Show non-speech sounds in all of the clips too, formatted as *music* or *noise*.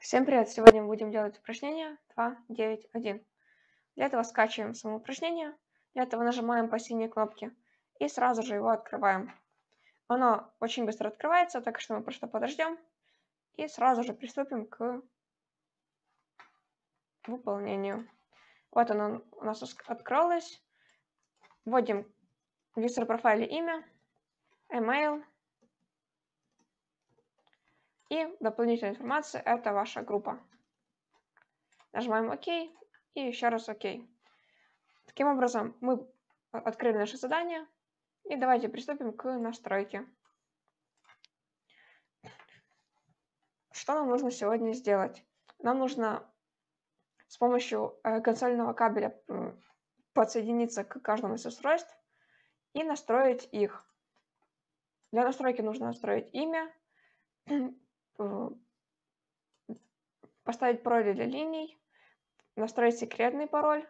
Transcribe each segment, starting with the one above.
Всем привет! Сегодня мы будем делать упражнение 2, 9, 1. Для этого скачиваем само упражнение, для этого нажимаем по синей кнопке и сразу же его открываем. Оно очень быстро открывается, так что мы просто подождем и сразу же приступим к выполнению. Вот оно у нас открылось. Вводим в user профайле имя, email, и дополнительная информация – это ваша группа. Нажимаем ОК и еще раз ОК. Таким образом, мы открыли наше задание. И давайте приступим к настройке. Что нам нужно сегодня сделать? Нам нужно с помощью э, консольного кабеля подсоединиться к каждому из устройств и настроить их. Для настройки нужно настроить имя, Э, поставить пароли для линий, настроить секретный пароль.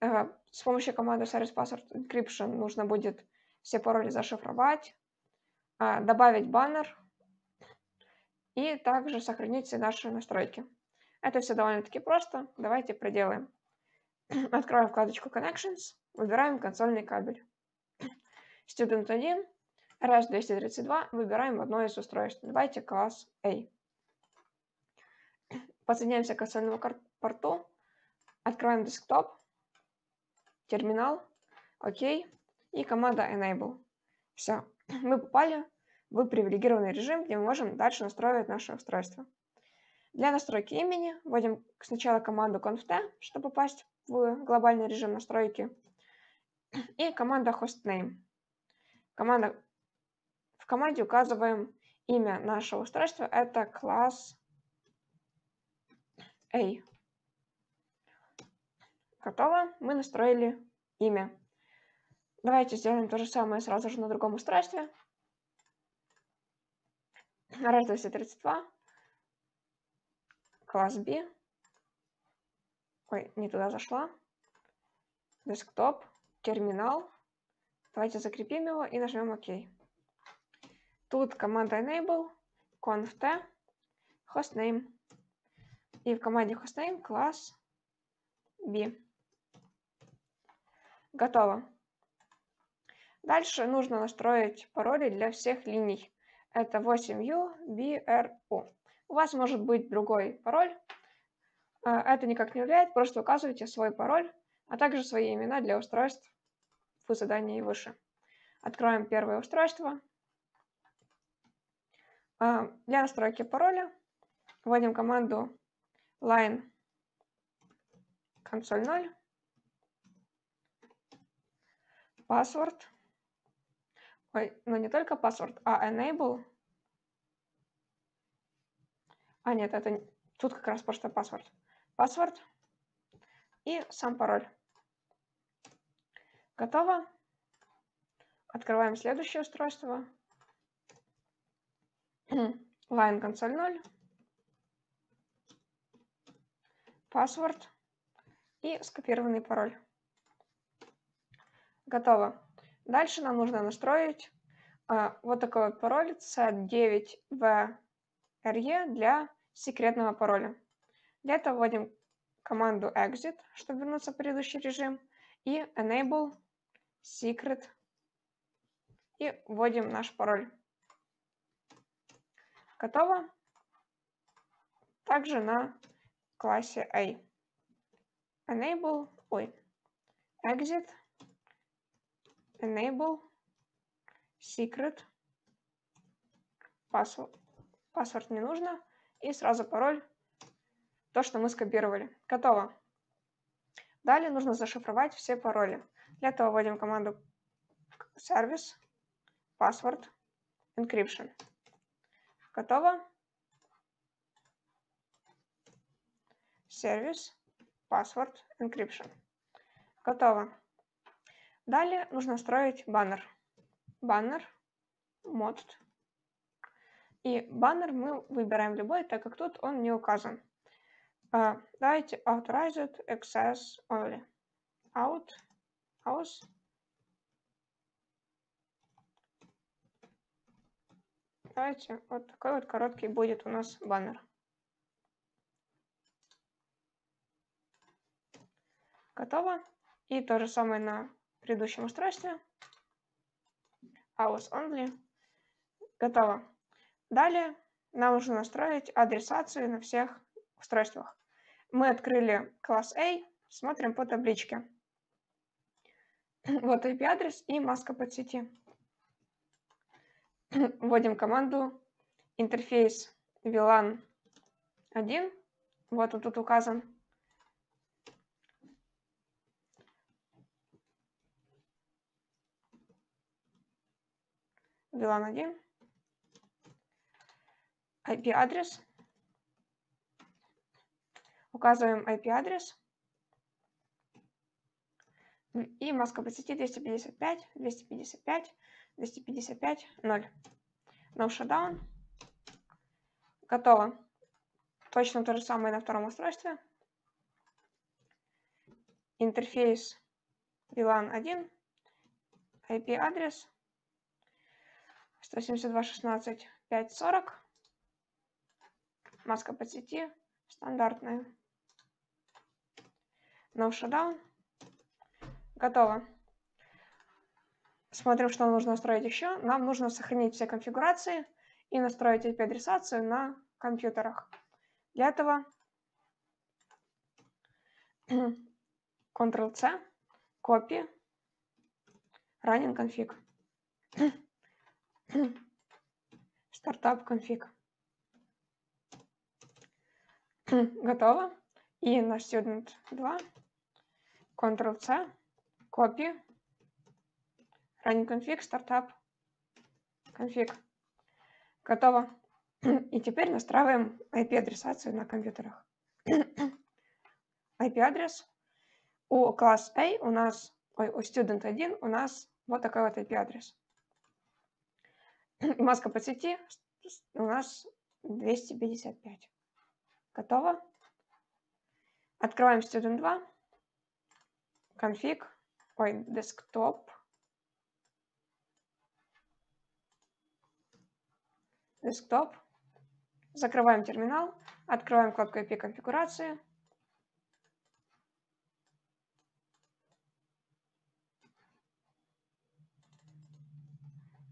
Э, с помощью команды Service Password Encryption нужно будет все пароли зашифровать, а, добавить баннер и также сохранить все наши настройки. Это все довольно-таки просто. Давайте проделаем. *clears throat* Открываем вкладочку Connections, выбираем консольный кабель. *clears throat* Student 1 RH232 выбираем в одно из устройств. Давайте класс A. Подсоединяемся к остальному порту. Открываем десктоп, терминал, ОК и команда Enable. Все, *clears throat* мы попали в привилегированный режим, где мы можем дальше настроить наше устройство. Для настройки имени вводим сначала команду conft, чтобы попасть в глобальный режим настройки, *clears throat* и команда hostname. Команда команде указываем имя нашего устройства. Это класс A. Готово. Мы настроили имя. Давайте сделаем то же самое сразу же на другом устройстве. Радиусе 32. Класс B. Ой, не туда зашла. Десктоп. Терминал. Давайте закрепим его и нажмем ОК. OK. Тут команда enable, conft, hostname. И в команде hostname класс b. Готово. Дальше нужно настроить пароли для всех линий. Это 8u-bru. У вас может быть другой пароль. А, это никак не влияет, просто указывайте свой пароль, а также свои имена для устройств в задании выше. Откроем первое устройство. Для а, настройки пароля вводим команду line консоль 0, password, ой, ну не только password, а enable, а нет, это тут как раз просто password, password и сам пароль. Готово. Открываем следующее устройство. *clears throat* Line console 0. Паспорт и скопированный пароль. Готово. Дальше нам нужно настроить э, вот такой вот пароль c9vre для секретного пароля. Для этого вводим команду exit, чтобы вернуться в предыдущий режим, и enable secret, и вводим наш пароль. Готово. Также на классе A. Enable, ой, exit, enable, secret, password, паспорт не нужно, и сразу пароль, то, что мы скопировали. Готово. Далее нужно зашифровать все пароли. Для этого вводим команду service, password, encryption. Готово. Сервис, password, encryption. Готово. Далее нужно настроить баннер. Баннер, Мод. И баннер мы выбираем любой, так как тут он не указан. Uh, давайте authorized access only. Out, house, ставите. Вот такой вот короткий будет у нас баннер. Готово. И то же самое на предыдущем устройстве. House only. Готово. Далее нам нужно настроить адресацию на всех устройствах. Мы открыли класс A, смотрим по табличке. *clears throat* Вот IP-адрес и маска под сети. *clears throat* вводим команду интерфейс VLAN 1. Вот он тут указан. VLAN 1. IP-адрес. Указываем IP-адрес. И масс по сети 255, 255. 255, 0. No shutdown. Готово. Точно то же самое на втором устройстве. Интерфейс VLAN 1, IP-адрес 172.16.5.40, маска по сети стандартная. No shutdown. Готово. Смотрим, что нам нужно настроить еще. Нам нужно сохранить все конфигурации и настроить IP-адресацию на компьютерах. Для этого Ctrl-C, Copy, Running config, Startup config. Готово. И наш student 2, Ctrl-C, Copy, Running конфиг, стартап, конфиг. Готово. И теперь настраиваем IP-адресацию на компьютерах. IP-адрес *coughs* у класс A у нас, ой, у student 1 у нас вот такой вот IP-адрес. *coughs* Маска по сети у нас 255. Готово. Открываем student 2. Конфиг. Ой, десктоп. десктоп. Закрываем терминал, открываем кнопку IP конфигурации.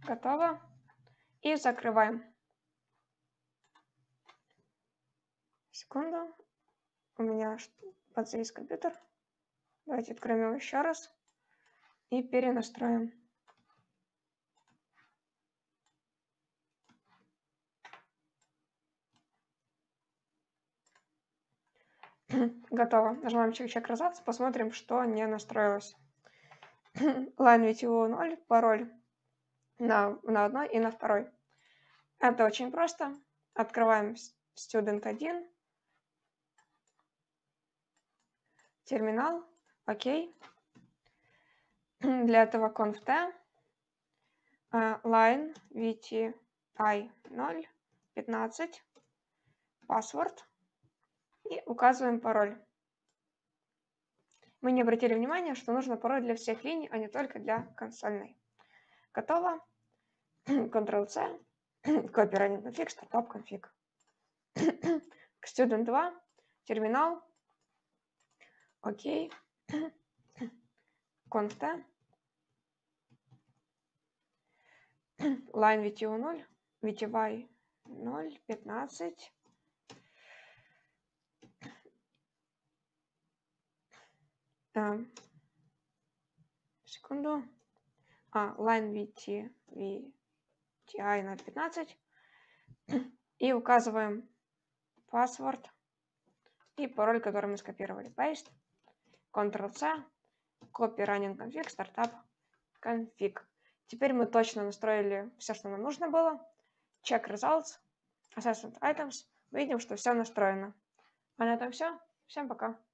Готово. И закрываем. Секунду. У меня подзавис компьютер. Давайте откроем его еще раз и перенастроим. *laughs* Готово. Нажимаем чек-чек разац, посмотрим, что не настроилось. Line VTU 0, пароль на, на одной и на второй. Это очень просто. Открываем Student 1, терминал, окей. *clears throat* Для этого conf-t, line vti 0, 15, password – и указываем пароль. Мы не обратили внимания, что нужно пароль для всех линий, а не только для консольной. Готово. Ctrl-C, copy running config, startup config. Student 2, терминал. Окей. Conf-T. Line VTU 0, VTY 0, 15. Да. Э, секунду. А, line VT, VTI 015. И указываем паспорт и пароль, который мы скопировали. Paste. Ctrl-C. Copy running config, startup config. Теперь мы точно настроили все, что нам нужно было. Check results, assessment items. Видим, что все настроено. А на этом все. Всем пока.